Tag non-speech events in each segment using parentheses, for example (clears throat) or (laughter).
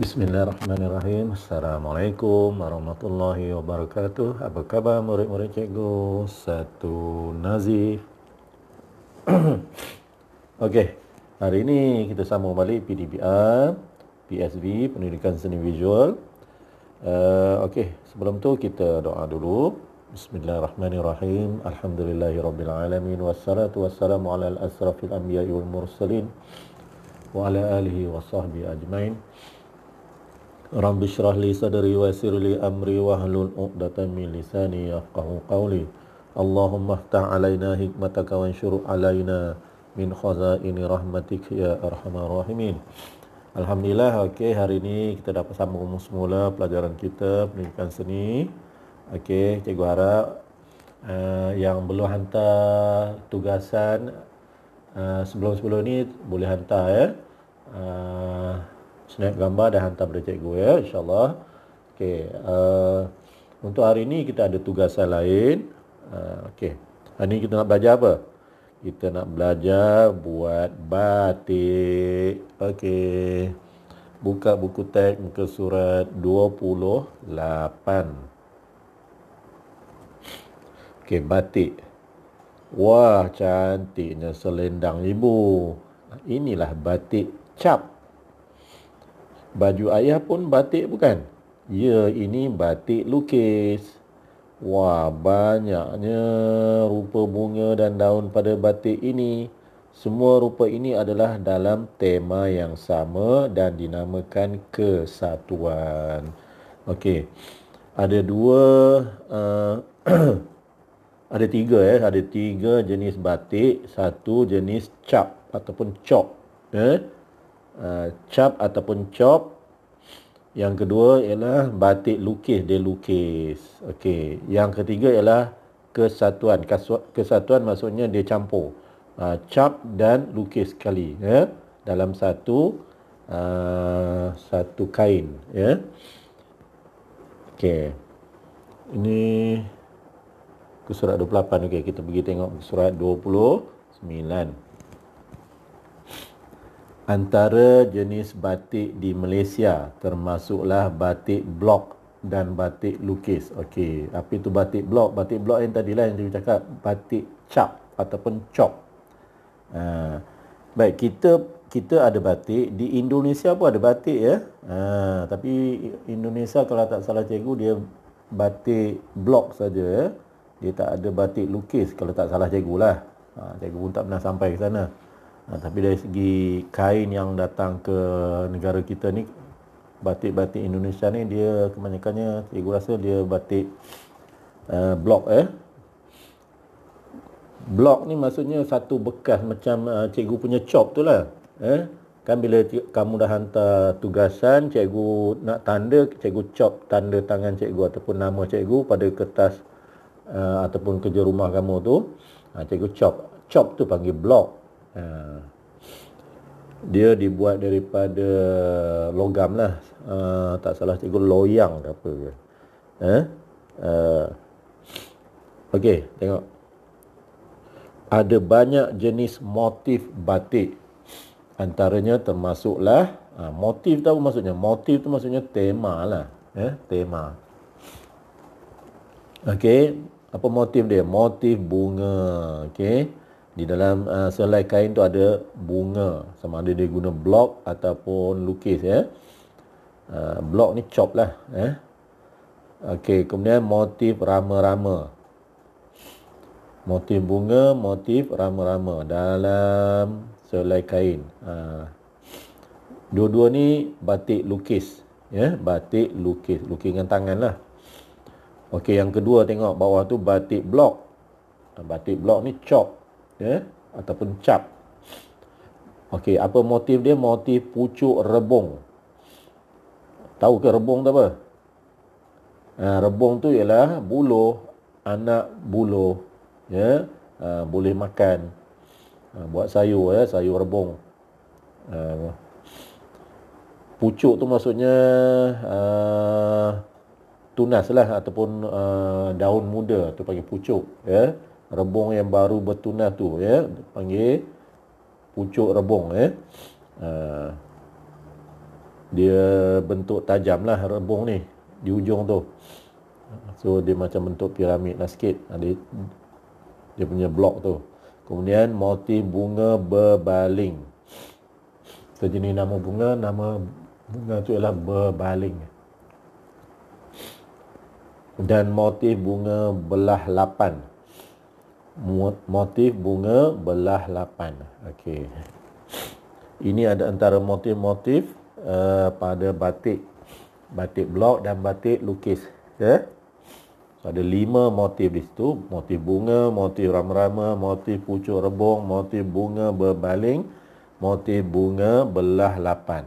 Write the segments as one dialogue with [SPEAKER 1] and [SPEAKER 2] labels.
[SPEAKER 1] Bismillahirrahmanirrahim Assalamualaikum warahmatullahi wabarakatuh Apa khabar murid-murid cikgu Satu nazif (clears throat) Okey, hari ini kita sambung balik PDBR PSV, Pendidikan Seni Visual uh, Okey, sebelum tu kita doa dulu Bismillahirrahmanirrahim Alhamdulillahirrabbilalamin Wassalatu wassalamu ala al-asrafil anbiya wal mursalin Wa ala alihi wa sahbihi ajmain Rabbi syrah li sadri wa yassir li amri wa hlul 'uqdatam min lisani yafqahu qawli. Allahumma aftah 'alaina hikmataka wa ansur 'alaina min khazaini rahmatik ya arhamar rahimin. Alhamdulillah, okey hari ini kita dapat sambung semula pelajaran kita pendidikan seni. Okey, cikgu harap uh, yang belum hantar tugasan uh, sebelum-sebelum ni boleh hantar ya. Uh, snap gambar dan hantar pada cikgu ya insyaallah okey uh, untuk hari ini kita ada tugasan lain uh, okey hari ini kita nak belajar apa kita nak belajar buat batik okey buka buku teks muka surat 28 okey batik wah cantiknya selendang ibu inilah batik cap Baju ayah pun batik bukan? Ya, ini batik lukis. Wah, banyaknya rupa bunga dan daun pada batik ini. Semua rupa ini adalah dalam tema yang sama dan dinamakan kesatuan. Okey. Ada dua uh, (clears throat) ada tiga eh, ada tiga jenis batik, satu jenis cap ataupun cok. Eh? uh, cap ataupun cop. Yang kedua ialah batik lukis dia lukis. Okey, yang ketiga ialah kesatuan. Kesatuan maksudnya dia campur uh, cap dan lukis sekali ya yeah? dalam satu uh, satu kain ya. Yeah? Okey. Ini ke surat 28 okey kita pergi tengok surat 29. Antara jenis batik di Malaysia termasuklah batik blok dan batik lukis. Okey, apa itu batik blok? Batik blok yang tadi lah yang saya cakap batik cap ataupun cop. Uh, baik, kita kita ada batik di Indonesia pun ada batik ya. Uh, tapi Indonesia kalau tak salah cikgu dia batik blok saja ya. Dia tak ada batik lukis kalau tak salah cikgu lah. Uh, ah, cikgu pun tak pernah sampai ke sana. Ha, tapi dari segi kain yang datang ke negara kita ni batik-batik Indonesia ni dia kebanyakannya saya rasa dia batik uh, blok eh. Blok eh. ni maksudnya satu bekas macam uh, cikgu punya chop tu lah. Eh? Kan bila cik, kamu dah hantar tugasan, cikgu nak tanda, cikgu chop tanda tangan cikgu ataupun nama cikgu pada kertas uh, ataupun kerja rumah kamu tu. Uh, cikgu chop. Chop tu panggil blok. Ah, dia dibuat daripada logam lah uh, tak salah cikgu loyang ke apa ke eh? uh, ah, ok tengok ada banyak jenis motif batik antaranya termasuklah uh, motif tahu maksudnya motif tu maksudnya tema lah eh? tema Okay, apa motif dia? motif bunga okay di dalam uh, selai kain tu ada bunga sama ada dia guna blok ataupun lukis ya. Uh, blok ni chop lah eh. Okey, kemudian motif rama-rama. Motif bunga, motif rama-rama dalam selai kain. Uh, dua-dua ni batik lukis ya, yeah? batik lukis, lukis dengan tangan lah. Okey, yang kedua tengok bawah tu batik blok. Batik blok ni chop ya ataupun cap okey apa motif dia motif pucuk rebung tahu ke rebung tu apa ha, rebung tu ialah buluh anak buluh ya ha, boleh makan ha, buat sayur ya sayur rebung ha, pucuk tu maksudnya ha, tunas lah ataupun uh, daun muda tu panggil pucuk ya yeah? rebung yang baru bertunas tu ya panggil pucuk rebung ya ah, dia bentuk tajam lah rebung ni di ujung tu so dia macam bentuk piramid lah sikit ah, dia punya blok tu kemudian motif bunga berbaling sejenis nama bunga nama bunga tu ialah berbaling dan motif bunga belah lapan motif bunga belah lapan. Okey. Ini ada antara motif-motif uh, pada batik batik blok dan batik lukis. Ya. Yeah. ada lima motif di situ, motif bunga, motif rama-rama, motif pucuk rebung, motif bunga berbaling, motif bunga belah lapan.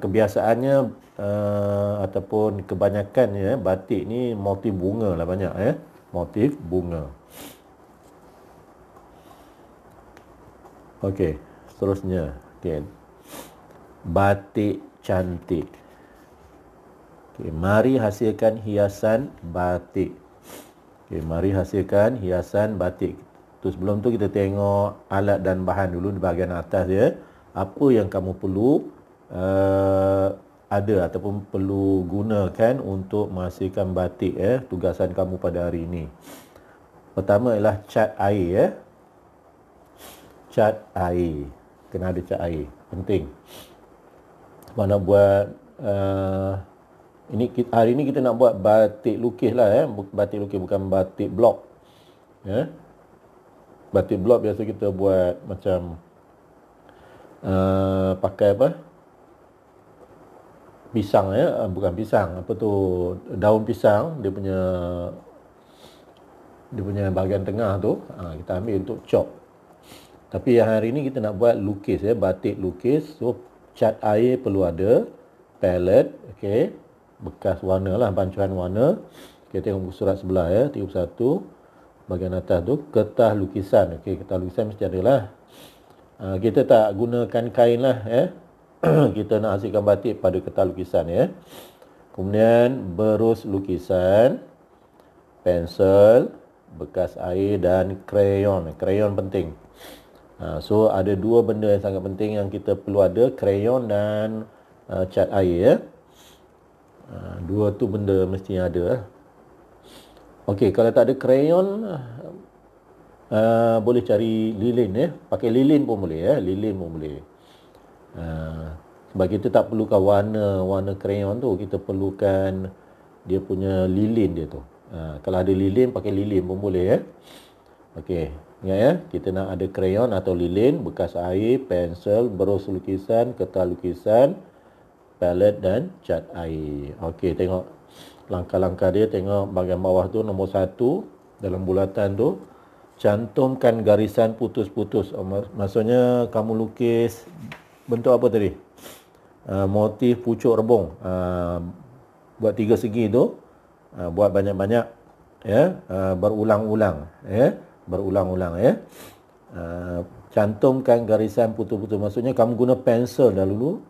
[SPEAKER 1] Kebiasaannya uh, ataupun kebanyakannya batik ni motif bunga lah banyak ya, motif bunga. Okey, seterusnya. Okey. Batik cantik. Okey, mari hasilkan hiasan batik. Okey, mari hasilkan hiasan batik. Tu sebelum tu kita tengok alat dan bahan dulu di bahagian atas dia. Apa yang kamu perlu uh, ada ataupun perlu gunakan untuk menghasilkan batik eh tugasan kamu pada hari ini. Pertama ialah cat air eh cat air kena ada cat air penting Mana buat uh, ini kita, hari ini kita nak buat batik lukis lah eh. batik lukis bukan batik blok ya batik blok biasa kita buat macam uh, pakai apa pisang ya yeah. bukan pisang apa tu daun pisang dia punya dia punya bahagian tengah tu uh, kita ambil untuk cop. Tapi hari ini kita nak buat lukis ya, batik lukis. So cat air perlu ada, palette, okey. Bekas warna lah, pancuran warna. Okey, tengok buku surat sebelah ya, 31 bahagian atas tu, kertas lukisan. Okey, kertas lukisan mesti ada lah. Uh, kita tak gunakan kain lah ya. Eh. (clears throat) kita nak hasilkan batik pada kertas lukisan ya. Kemudian berus lukisan, pensel, bekas air dan krayon. Krayon penting. Ha, so ada dua benda yang sangat penting yang kita perlu ada krayon dan uh, cat air. Ya. Ha, dua tu benda mesti ada. Okey, kalau tak ada krayon uh, ha, boleh cari lilin ya. Pakai lilin pun boleh ya, lilin pun boleh. Uh, sebab kita tak perlukan warna warna krayon tu, kita perlukan dia punya lilin dia tu. Uh, kalau ada lilin pakai lilin pun boleh ya. Okey. Ya, ya, kita nak ada krayon atau lilin, bekas air, pensel, berus lukisan, kertas lukisan, palet dan cat air. Okey, tengok langkah-langkah dia. Tengok bahagian bawah tu nombor satu dalam bulatan tu. Cantumkan garisan putus-putus. Maksudnya kamu lukis bentuk apa tadi? Uh, motif pucuk rebung. Uh, buat tiga segi tu. Uh, buat banyak-banyak. Ya, uh, berulang-ulang. Ya. Yeah berulang-ulang ya. Uh, cantumkan garisan putus-putus. maksudnya kamu guna pensel dahulu.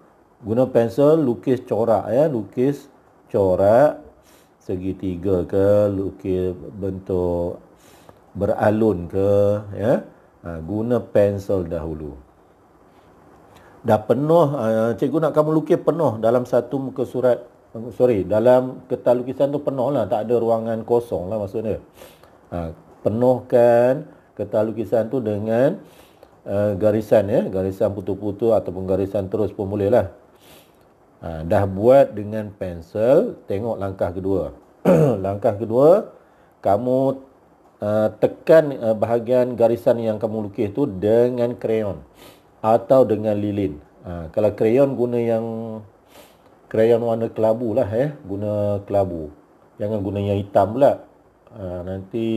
[SPEAKER 1] Guna pensel lukis corak ya, lukis corak segitiga ke, lukis bentuk beralun ke ya. Uh, guna pensel dahulu. Dah penuh uh, cikgu nak kamu lukis penuh dalam satu muka surat Sorry, dalam kertas lukisan tu penuh lah. Tak ada ruangan kosong lah maksudnya. Ha, penuhkan kertas lukisan tu dengan uh, garisan ya, garisan putu-putu ataupun garisan terus pun boleh lah. Ha, dah buat dengan pensel, tengok langkah kedua. (clears throat) langkah kedua, kamu uh, tekan uh, bahagian garisan yang kamu lukis tu dengan krayon atau dengan lilin. Ha, kalau krayon guna yang krayon warna kelabu lah eh, guna kelabu. Jangan guna yang hitam pula. Ah, nanti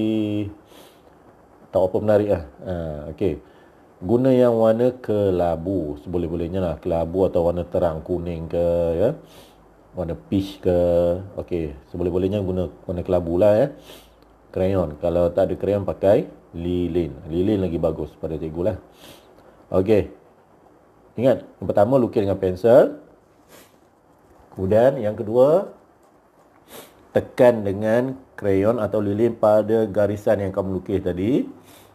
[SPEAKER 1] tak apa menarik lah. Ha, ah, okay. Guna yang warna kelabu Seboleh-bolehnya lah Kelabu atau warna terang kuning ke ya? Warna peach ke Okey, Seboleh-bolehnya guna warna kelabu lah ya? Crayon Kalau tak ada crayon pakai lilin Lilin lagi bagus pada cikgu lah Okey. Ingat Yang pertama lukis dengan pensel Kemudian yang kedua tekan dengan krayon atau lilin pada garisan yang kamu lukis tadi.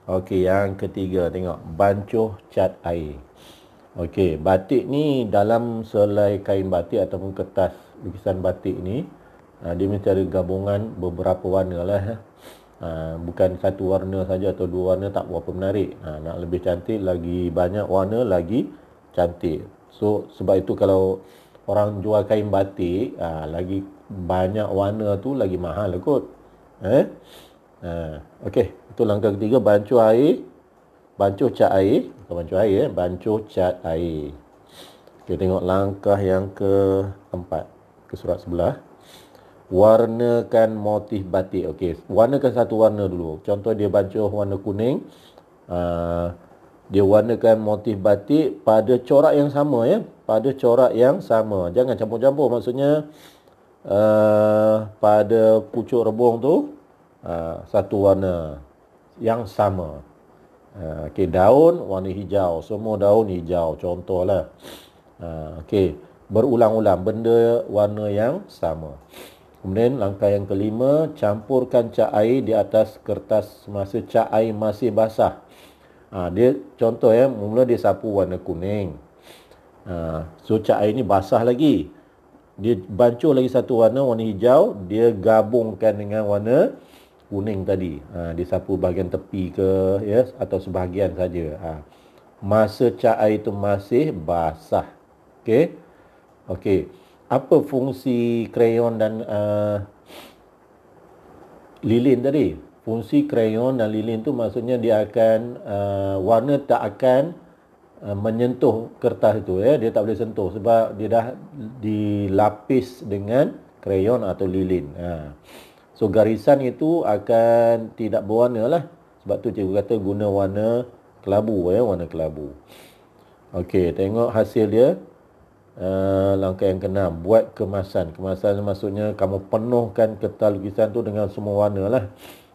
[SPEAKER 1] Okey, yang ketiga tengok bancuh cat air. Okey, batik ni dalam selai kain batik ataupun kertas lukisan batik ni ah, dia mencari gabungan beberapa warna lah. Eh. Ah, bukan satu warna saja atau dua warna tak berapa menarik ah, Nak lebih cantik lagi banyak warna lagi cantik So sebab itu kalau orang jual kain batik ha, lagi banyak warna tu lagi mahal lah kot eh ha, okey itu langkah ketiga bancuh air bancuh cat air bukan bancuh air eh bancuh cat air kita tengok langkah yang keempat ke surat sebelah warnakan motif batik okey warnakan satu warna dulu contoh dia bancuh warna kuning aa, ha, dia warnakan motif batik pada corak yang sama ya pada corak yang sama jangan campur-campur maksudnya uh, pada pucuk rebung tu uh, satu warna yang sama uh, okey daun warna hijau semua daun hijau contohlah uh, Okay, berulang-ulang benda warna yang sama kemudian langkah yang kelima campurkan cat air di atas kertas semasa cat air masih basah ha, dia contoh ya mula dia sapu warna kuning ha, so cat air ni basah lagi dia bancuh lagi satu warna warna hijau dia gabungkan dengan warna kuning tadi ha, dia sapu bahagian tepi ke ya atau sebahagian saja ha. masa cat air itu masih basah okey okey apa fungsi krayon dan uh, lilin tadi fungsi krayon dan lilin tu maksudnya dia akan uh, warna tak akan uh, menyentuh kertas itu ya dia tak boleh sentuh sebab dia dah dilapis dengan krayon atau lilin ha. so garisan itu akan tidak berwarna lah sebab tu cikgu kata guna warna kelabu ya warna kelabu okey tengok hasil dia Uh, langkah yang keenam buat kemasan kemasan maksudnya kamu penuhkan kertas lukisan tu dengan semua warna lah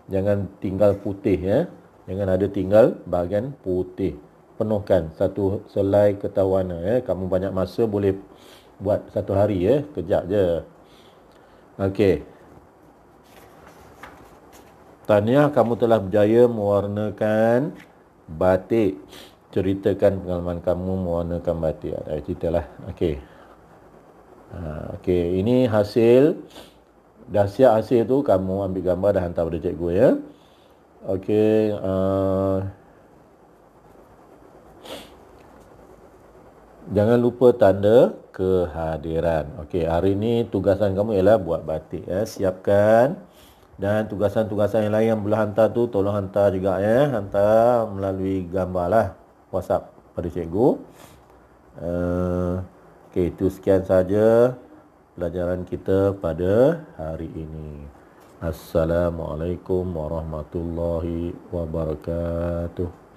[SPEAKER 1] jangan tinggal putih ya. Jangan ada tinggal bahagian putih. Penuhkan satu selai ketawana ya. Kamu banyak masa boleh buat satu hari ya, kejap je. Okey. Tahniah kamu telah berjaya mewarnakan batik. Ceritakan pengalaman kamu mewarnakan batik. Ada cerita lah. Okey. Ha, okey, ini hasil dah siap hasil tu kamu ambil gambar dan hantar pada cikgu ya. Okey, uh, jangan lupa tanda kehadiran. Okey, hari ini tugasan kamu ialah buat batik ya. Siapkan dan tugasan-tugasan yang lain yang belum hantar tu tolong hantar juga ya. Hantar melalui gambar lah WhatsApp pada cikgu. Uh, Okey, itu sekian saja pelajaran kita pada hari ini. Assalamualaikum warahmatullahi wabarakatuh.